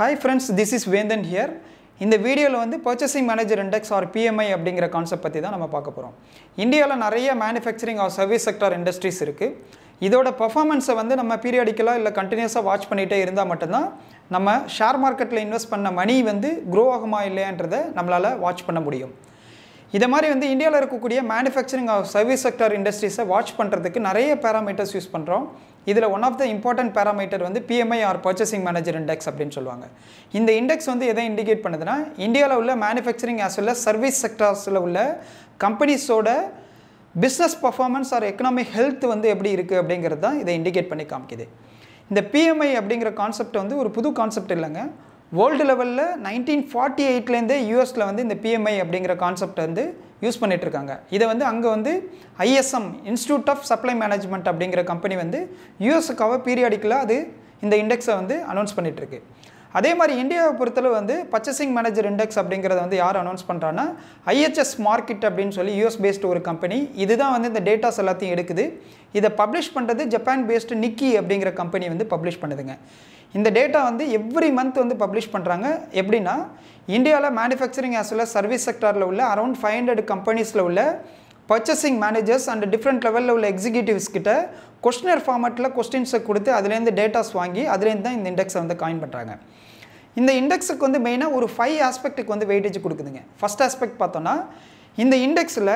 hi friends this is Vendhan here இந்த வீடியோவில் வந்து purchasing manager index or PMI அப்படிங்கிற கான்செப்ட் பற்றி தான் நம்ம பார்க்க போகிறோம் இந்தியாவில் நிறைய manufacturing or service sector industries இருக்குது இதோட பர்ஃபார்மன்ஸை வந்து நம்ம பீரியாடிக்கலாக இல்லை கண்டினியூஸாக வாட்ச் பண்ணிகிட்டே இருந்தால் மட்டும்தான் நம்ம ஷேர் மார்க்கெட்டில் இன்வெஸ்ட் பண்ண மணி வந்து க்ரோ ஆகுமா இல்லையான்றதை நம்மளால் வாட்ச் பண்ண முடியும் இதை மாதிரி வந்து இந்தியாவில் இருக்கக்கூடிய மேனுஃபேக்சரிங் ஆஃப் சர்வீஸ் செக்டர் இண்டஸ்ட்ரீஸை வாட்ச் பண்ணுறதுக்கு நிறைய பேராமீட்டர்ஸ் யூஸ் பண்ணுறோம் இதில் one of the important parameter வந்து PMI or purchasing manager index அப்படின்னு சொல்லுவாங்க இந்த இண்டெக்ஸ் வந்து எதை இண்டிகேட் பண்ணுதுன்னா இந்தியாவில் உள்ள மேனுஃபேக்சரிங் ஆஸ் வெல் சர்வீஸ் செக்டார்ஸில் உள்ள கம்பெனிஸோட business performance or economic health வந்து எப்படி இருக்குது அப்படிங்கிறது தான் இதை இண்டிகேட் பண்ணி காமிக்குது இந்த பிஎம்ஐ அப்படிங்கிற கான்செப்ட் வந்து ஒரு புது கான்செப்ட் இல்லைங்க வேர்ல்டு லெவலில் நைன்டீன் ஃபார்ட்டி எயிட்லேருந்தே யூஎஸில் வந்து இந்த பிஎம்ஐ அப்படிங்கிற கான்செப்ட் வந்து யூஸ் பண்ணிகிட்ருக்காங்க இதை வந்து அங்கே வந்து ISM institute of supply management அப்படிங்கிற கம்பெனி வந்து யூஎஸ்க்காக பீரியாடிக்கலாக அது இந்த இண்டெக்ஸை வந்து அனௌன்ஸ் பண்ணிகிட்ருக்கு அதே மாதிரி இந்தியாவை பொறுத்தளவு வந்து பர்ச்சசிங் மேனேஜர் இண்டெக்ஸ் அப்படிங்கிறத வந்து யார் அனௌன்ஸ் பண்ணுறான்னா ஐஹெச்எஸ் மார்க்கெட் அப்படின்னு சொல்லி யூஎஸ் பேஸ்டு ஒரு கம்பெனி இதுதான் வந்து இந்த டேட்டாஸ் எல்லாத்தையும் எடுக்குது இதை பப்ளிஷ் பண்ணுறது ஜப்பான் பேஸ்டு நிக்கி அப்படிங்கிற கம்பெனி வந்து பப்ளிஷ் பண்ணுதுங்க இந்த டேட்டா வந்து எவ்ரி மந்த் வந்து பப்ளிஷ் பண்ணுறாங்க எப்படின்னா இந்தியாவில் மேனுஃபேக்சரிங் ஆஸ் வெல் சர்வீஸ் செக்டாரில் உள்ள அரௌண்ட் ஃபைவ் ஹண்ட்ரட் கம்பெனிஸில் உள்ள பர்ச்சசிங் மேனேஜர்ஸ் அண்ட் டிஃப்ரெண்ட் லெவலில் உள்ள எக்ஸிகூட்டிவ்ஸ் கிட்ட கொஸ்டினர் ஃபார்மேட்டில் கொஸ்டின்ஸை கொடுத்து அதுலேருந்து டேட்டாஸ் வாங்கி அதுலேருந்து தான் இந்த இண்டெக்ஸை வந்து காயின் பண்ணுறாங்க இந்த இண்டெக்ஸுக்கு வந்து மெயினாக ஒரு ஃபைவ் ஆஸ்பெக்ட்டுக்கு வந்து வெயிட்டேஜ் கொடுக்குதுங்க ஃபஸ்ட் ஆஸ்பெக்ட் பார்த்தோன்னா இந்த இண்டெக்ஸில்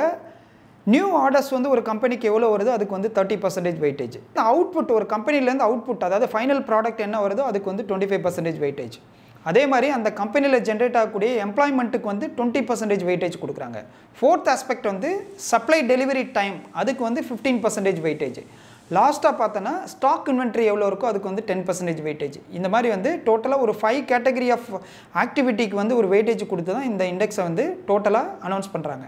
நியூ ஆர்டர்ஸ் வந்து ஒரு கம்பெனிக்கு எவ்வளோ வருதோ அதுக்கு வந்து தேர்ட்டி பர்சன்டேஜ் வெயிட்டேஜ் அவுட்புட் ஒரு கம்பெனிலேருந்து அவுட்புட் அதாவது ஃபைனல் ப்ராடக்ட் என்ன வருதோ அதுக்கு வந்து டுவெண்ட்டி ஃபைவ் பர்சன்டேஜ் வெயிட்டேஜ் அதே மாதிரி அந்த கம்பெனியில் ஜென்ரேட் ஆகக்கூடிய எம்ப்ளாய்மெண்ட்டுக்கு வந்து டுவெண்ட்டி பர்சன்டேஜ் வெயிட்டேஜ் கொடுக்குறாங்க ஃபோர்த் ஆஸ்பெக்ட் வந்து சப்ளை டெலிவரி டைம் அதுக்கு வந்து ஃபிஃப்டீன் பர்சன்டேஜ் வெயிட்டேஜ் லாஸ்ட்டாக பார்த்தோன்னா ஸ்டாக் இன்வென்ட்ரி எவ்வளோ இருக்கோ அதுக்கு வந்து டென் பர்சன்டேஜ் வெயிட்டேஜ் இந்த மாதிரி வந்து டோட்டலாக ஒரு ஃபைவ் கேட்டகரி ஆஃப் ஆக்டிவிட்டிக்கு வந்து ஒரு வெயிட்டேஜ் கொடுத்து தான் இந்த இண்டெக்ஸை வந்து டோட்டலாக அனௌன்ஸ் பண்ணுறாங்க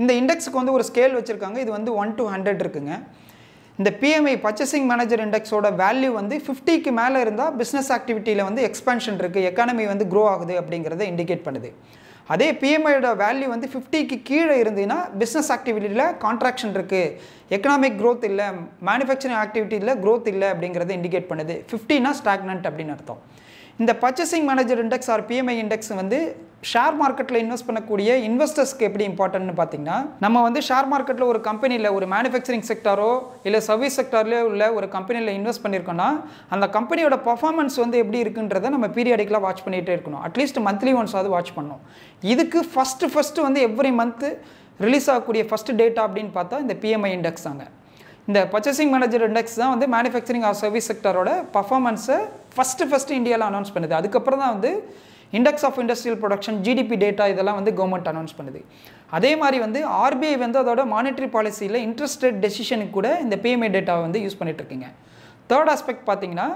இந்த இண்டெக்ஸுக்கு வந்து ஒரு ஸ்கேல் வச்சுருக்காங்க இது வந்து ஒன் டு ஹண்ட்ரட் இருக்குங்க இந்த பிஎம்ஐ பர்ச்சேசிங் மேனேஜர் இண்டெக்ஸோட வேல்யூ வந்து ஃபிஃப்டிக்கு மேலே இருந்தால் பிஸ்னஸ் ஆக்டிவிட்டியில் வந்து எக்ஸ்பென்ஷன் இருக்குது எக்கானமி வந்து க்ரோ ஆகுது அப்படிங்கிறத இண்டிகேட் பண்ணுது அதே பிஎம்ஐயோட வேல்யூ வந்து ஃபிஃப்டிக்கு கீழே இருந்துன்னா பிஸ்னஸ் ஆக்டிவிட்டியில் கான்ட்ராக்ஷன் இருக்குது எக்கனாமிக் க்ரோத் இல்லை மேனுஃபேக்சரிங் ஆக்டிவிட்டியில் க்ரோத் இல்லை அப்படிங்கிறத இண்டிகேட் பண்ணுது ஃபிஃப்டினா ஸ்டாக்னன்ட் அப்படின்னு அர்த்தம் இந்த purchasing manager index or PMI index வந்து ஷேர் மார்க்கெட்டில் இன்வெஸ்ட் பண்ணக்கூடிய இன்வெஸ்டர்ஸ்க்கு எப்படி இம்பார்ட்டன்னு பார்த்தீங்கன்னா நம்ம வந்து ஷேர் மார்க்கெட்டில் ஒரு கம்பெனியில் ஒரு மேனுஃபேக்சரிங் செக்டாரோ இல்லை சர்வீஸ் செக்டார்லேயோ உள்ள ஒரு கம்பெனியில் இன்வெஸ்ட் பண்ணியிருக்கோன்னா அந்த கம்பெனியோட பர்ஃபார்மன்ஸ் வந்து எப்படி இருக்குன்றத நம்ம பீரியடிக்கலாக வாட்ச் பண்ணிகிட்டே இருக்கணும் அட்லீஸ்ட் மந்த்லி ஒன்ஸாவது வாட்ச் பண்ணணும் இதுக்கு ஃபஸ்ட்டு ஃபஸ்ட்டு வந்து எவ்ரி மந்த்து ரிலீஸ் ஆகக்கூடிய ஃபஸ்ட்டு டேட்டா அப்படின்னு பார்த்தா இந்த பிஎம்ஐ இண்டெக்ஸ் தாங்க இந்த பர்ச்சேசிங் மேனேஜர் இண்டெக்ஸ் தான் வந்து மேனுஃபேக்சரிங் ஆர் சர்வீஸ் செக்டரோட பர்ஃபார்மன்ஸை ஃபஸ்ட்டு ஃபஸ்ட்டு இந்தியாவில் அனௌன்ஸ் பண்ணுது அதுக்கப்புறம் தான் வந்து Index of industrial production GDP data இதெல்லாம் வந்து கவர்மெண்ட் announce பண்ணுது அதே மாதிரி வந்து ஆர்பிஐ வந்து அதோட மானிட்டரி பாலிசியில் இன்ட்ரெஸ்ட் ரேட் டெசிஷனுக்கு கூட இந்த பிஎம்ஐ data வந்து யூஸ் பண்ணிகிட்ருக்கீங்க தேர்ட் ஆஸ்பெக்ட் பார்த்தீங்கன்னா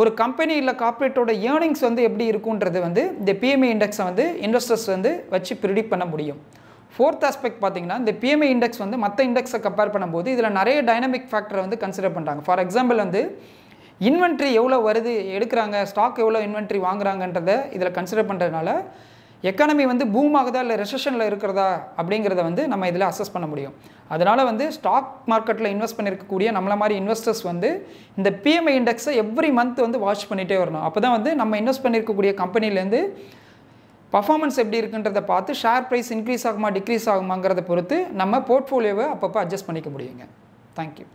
ஒரு கம்பெனி இல்லை கார்ப்பரேட்டோட ஏர்னிங்ஸ் வந்து எப்படி இருக்குன்றது வந்து இந்த பிஎம்ஐ index வந்து investors வந்து வச்சு ப்ரிடிக்ட் பண்ண முடியும் ஃபோர்த் ஆஸ்பெக்ட் பார்த்தீங்கன்னா இந்த பிஎம்ஐ இண்டெக்ஸ் வந்து மற்ற இண்டெக்ஸை கம்பேர் பண்ணும்போது இதில் நிறைய டைனமிக் ஃபேக்டரை வந்து கன்சிடர் பண்ணுறாங்க ஃபார் எக்ஸாம்பிள் வந்து இன்வென்ட்ரி எவ்வளோ வருது எடுக்கிறாங்க ஸ்டாக் எவ்வளோ இன்வென்ட்ரி வாங்குறாங்கன்றத இதில் கன்சிடர் பண்ணுறதுனால எக்கானமி வந்து பூம் ஆகுதா இல்லை ரெசஷனில் இருக்கிறதா அப்படிங்கிறத வந்து நம்ம இதில் அசஸ் பண்ண முடியும் அதனால் வந்து ஸ்டாக் மார்க்கெட்டில் இன்வெஸ்ட் பண்ணியிருக்கக்கூடிய நம்மளை மாதிரி இன்வெஸ்டர்ஸ் வந்து இந்த பிஎம்ஐ இண்டெக்ஸை எவ்ரி மந்த் வந்து வாட்ச் பண்ணிகிட்டே வரணும் அப்போ தான் வந்து நம்ம இன்வெஸ்ட் பண்ணியிருக்கக்கூடிய கம்பெனிலேருந்து பர்ஃபார்மன்ஸ் எப்படி இருக்குன்றதை பார்த்து ஷேர் ப்ரைஸ் இன்க்ரீஸ் ஆகுமா டிக்ரீஸ் ஆகுமாங்கிறத பொறுத்து நம்ம போர்ட்ஃபோலியோவை அப்பப்போ அட்ஜஸ்ட் பண்ணிக்க முடியுங்க தேங்க்யூ